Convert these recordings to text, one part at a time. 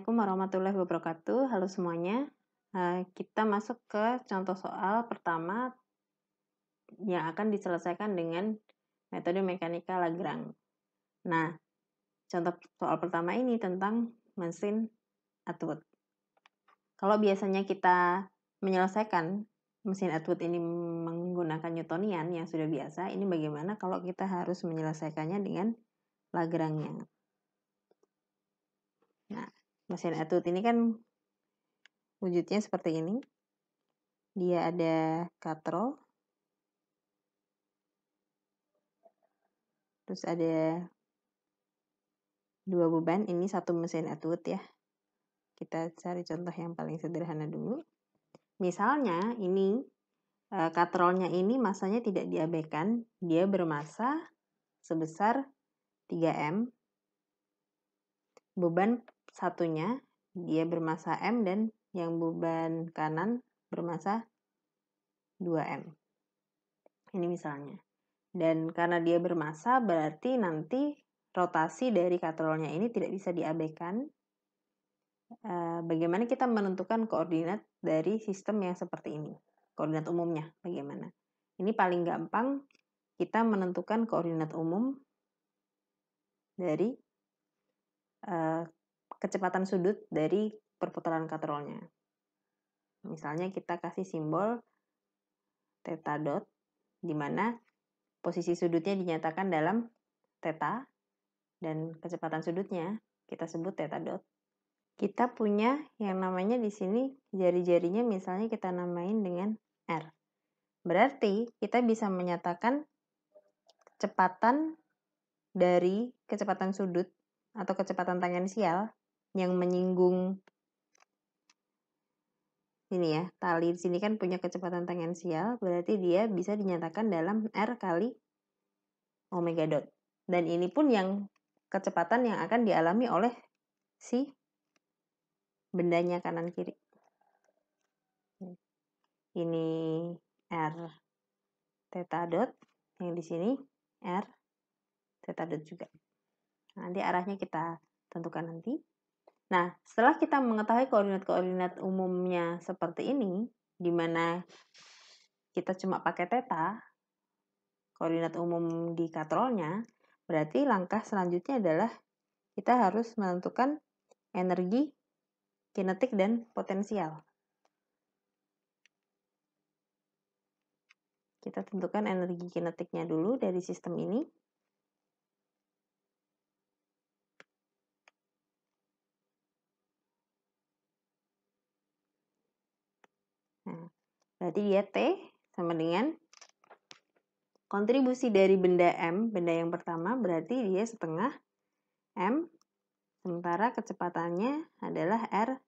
Assalamualaikum warahmatullahi wabarakatuh. Halo semuanya. Eh, kita masuk ke contoh soal pertama yang akan diselesaikan dengan metode mekanika lagrang. Nah, contoh soal pertama ini tentang mesin Atwood. Kalau biasanya kita menyelesaikan mesin Atwood ini menggunakan Newtonian yang sudah biasa, ini bagaimana kalau kita harus menyelesaikannya dengan lagrangnya? Nah, mesin atut ini kan wujudnya seperti ini dia ada katrol terus ada dua beban ini satu mesin atut ya kita cari contoh yang paling sederhana dulu misalnya ini eh, katrolnya ini masanya tidak diabaikan dia bermasa sebesar 3M beban satunya dia bermassa M dan yang beban kanan bermassa 2M. Ini misalnya. Dan karena dia bermassa, berarti nanti rotasi dari katrolnya ini tidak bisa diabaikan. Eh, bagaimana kita menentukan koordinat dari sistem yang seperti ini? Koordinat umumnya bagaimana? Ini paling gampang kita menentukan koordinat umum dari eh, kecepatan sudut dari perputaran katrolnya. Misalnya kita kasih simbol theta dot, di mana posisi sudutnya dinyatakan dalam theta, dan kecepatan sudutnya kita sebut theta dot. Kita punya yang namanya di sini jari-jarinya misalnya kita namain dengan R. Berarti kita bisa menyatakan kecepatan dari kecepatan sudut atau kecepatan tangensial yang menyinggung ini ya, tali di sini kan punya kecepatan tangensial, berarti dia bisa dinyatakan dalam R kali omega dot. Dan ini pun yang kecepatan yang akan dialami oleh si bendanya kanan kiri. Ini R theta dot, yang di sini R theta dot juga. Nanti arahnya kita tentukan nanti. Nah, setelah kita mengetahui koordinat-koordinat umumnya seperti ini, di mana kita cuma pakai teta, koordinat umum di katrolnya, berarti langkah selanjutnya adalah kita harus menentukan energi kinetik dan potensial. Kita tentukan energi kinetiknya dulu dari sistem ini. Berarti dia T sama dengan kontribusi dari benda M, benda yang pertama, berarti dia setengah M, sementara kecepatannya adalah R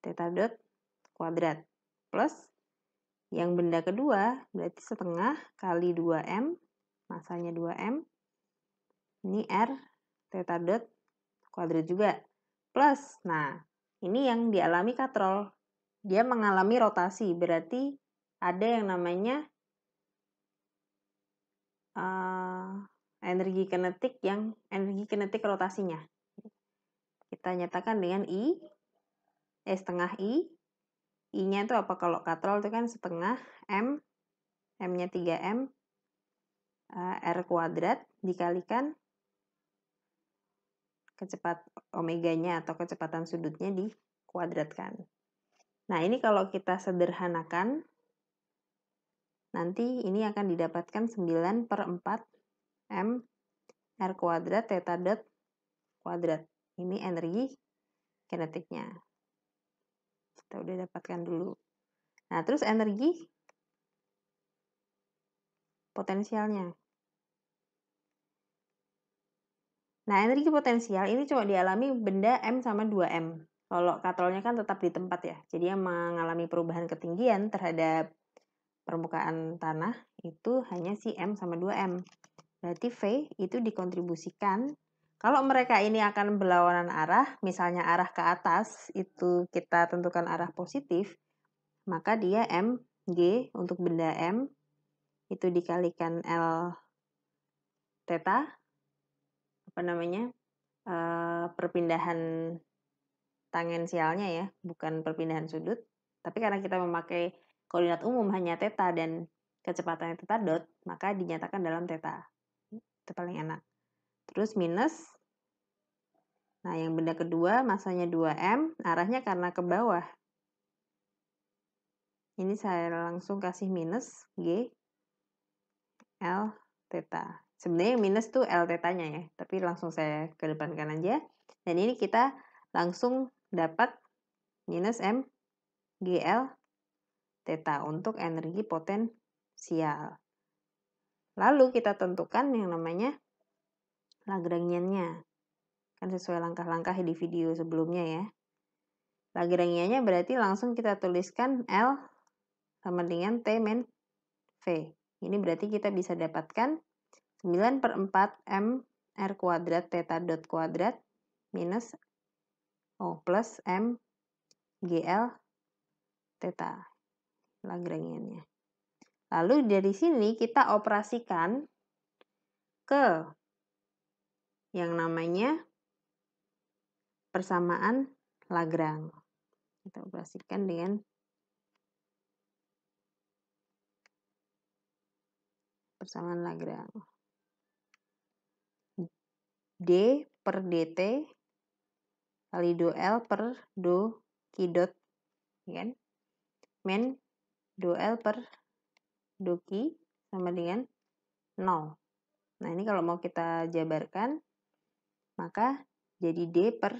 theta dot kuadrat plus yang benda kedua berarti setengah kali 2M, masanya 2M, ini R theta dot kuadrat juga, plus, nah ini yang dialami katrol, dia mengalami rotasi, berarti ada yang namanya uh, energi kinetik yang energi kinetik rotasinya. Kita nyatakan dengan I, eh setengah I, I-nya itu apa kalau katrol itu kan setengah M, M-nya 3M, uh, eh, R kuadrat dikalikan kecepat omeganya atau kecepatan sudutnya dikuadratkan. Nah, ini kalau kita sederhanakan Nanti ini akan didapatkan 9 per 4 M R kuadrat theta dot kuadrat. Ini energi kinetiknya. Kita udah dapatkan dulu. Nah, terus energi potensialnya. Nah, energi potensial ini cuma dialami benda M sama 2M. Kalau katrolnya kan tetap di tempat ya. Jadi yang mengalami perubahan ketinggian terhadap permukaan tanah itu hanya si M sama 2M. Berarti V itu dikontribusikan. Kalau mereka ini akan berlawanan arah, misalnya arah ke atas, itu kita tentukan arah positif, maka dia M, G untuk benda M, itu dikalikan L theta, apa namanya, e, perpindahan tangensialnya ya, bukan perpindahan sudut. Tapi karena kita memakai koordinat umum hanya teta dan kecepatannya teta dot, maka dinyatakan dalam teta. Itu paling enak. Terus minus, nah yang benda kedua masanya 2M, arahnya karena ke bawah. Ini saya langsung kasih minus G L teta. Sebenarnya minus tuh L tetanya ya, tapi langsung saya ke depan kanan aja. Dan ini kita langsung dapat minus M GL Teta untuk energi potensial. Lalu kita tentukan yang namanya Lagrangiannya. Kan sesuai langkah-langkah di video sebelumnya ya. Lagrangiannya berarti langsung kita tuliskan L sama dengan T men V. Ini berarti kita bisa dapatkan 9 per 4 M R kuadrat theta dot kuadrat minus O plus M GL teta. Lagrangiannya. Lalu dari sini kita operasikan ke yang namanya persamaan Lagrang. Kita operasikan dengan persamaan Lagrang. D per dt kali 2L per do dot. Ya kan? Men 2L per 2Q sama dengan 0. Nah, ini kalau mau kita jabarkan, maka jadi D per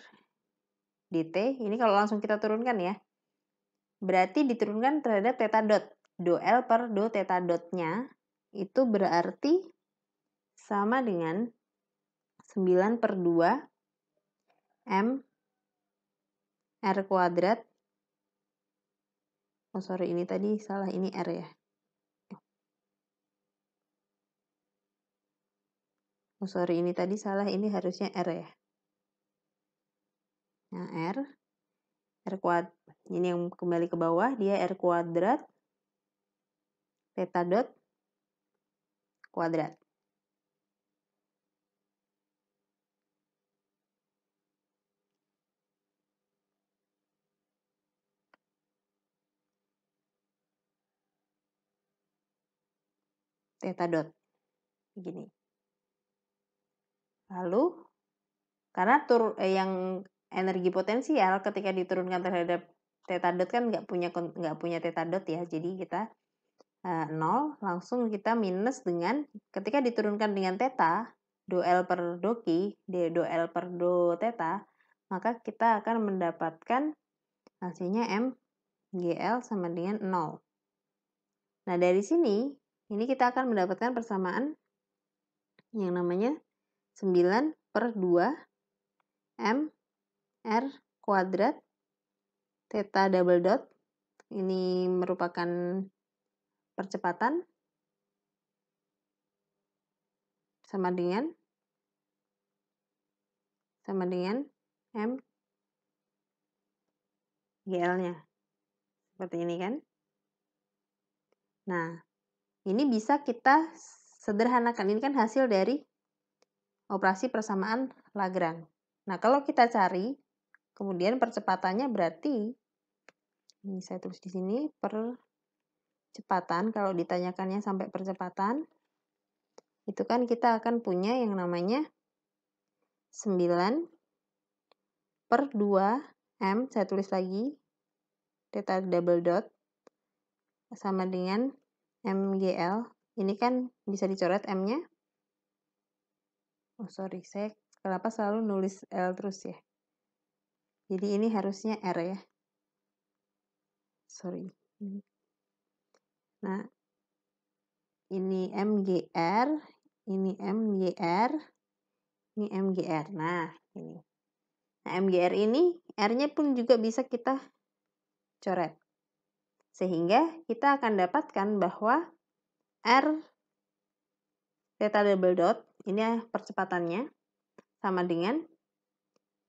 DT. Ini kalau langsung kita turunkan ya. Berarti diturunkan terhadap theta dot. 2L per 2 theta dotnya itu berarti sama dengan 9 per 2 M R kuadrat Oh sorry, ini tadi salah, ini R ya. Oh sorry, ini tadi salah, ini harusnya R ya. Nah, R. R kuat. Ini yang kembali ke bawah, dia R kuadrat. Theta dot kuadrat. dot, Begini. Lalu karena tur eh, yang energi potensial ketika diturunkan terhadap theta dot kan nggak punya nggak punya theta dot ya jadi kita eh, nol langsung kita minus dengan ketika diturunkan dengan theta do l per do q do l per do theta maka kita akan mendapatkan hasilnya m gl sama dengan nol. nah dari sini ini kita akan mendapatkan persamaan yang namanya 9 per 2 M R kuadrat theta double dot. Ini merupakan percepatan sama dengan sama dengan M GL-nya. Seperti ini kan? Nah, ini bisa kita sederhanakan. Ini kan hasil dari operasi persamaan Lagrang. Nah, kalau kita cari, kemudian percepatannya berarti, ini saya tulis di sini, percepatan, kalau ditanyakannya sampai percepatan, itu kan kita akan punya yang namanya 9 per 2 M, saya tulis lagi, theta double dot, sama dengan MGL, ini kan bisa dicoret M-nya. Oh, sorry, saya kenapa selalu nulis L terus ya? Jadi ini harusnya R ya. Sorry. Nah, ini MGR, ini MGR, ini MGR. Nah, ini. Nah, MGR ini R-nya pun juga bisa kita coret. Sehingga kita akan dapatkan bahwa R theta double dot, ini percepatannya, sama dengan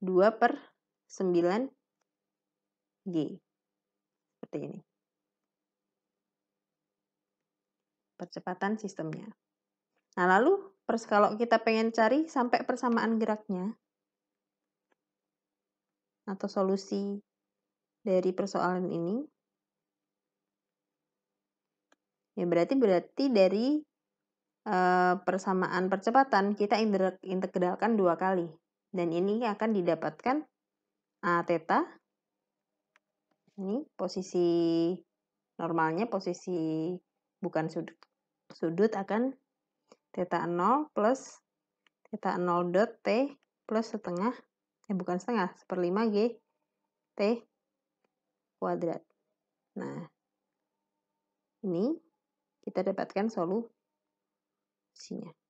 2 per 9 G. Seperti ini. Percepatan sistemnya. Nah, lalu pers kalau kita pengen cari sampai persamaan geraknya atau solusi dari persoalan ini, Ya berarti berarti dari e, persamaan percepatan kita integralkan dua kali dan ini akan didapatkan a theta ini posisi normalnya posisi bukan sudut sudut akan theta 0 plus theta 0 dot t plus setengah eh bukan setengah seperlima g t kuadrat nah ini kita dapatkan solusinya.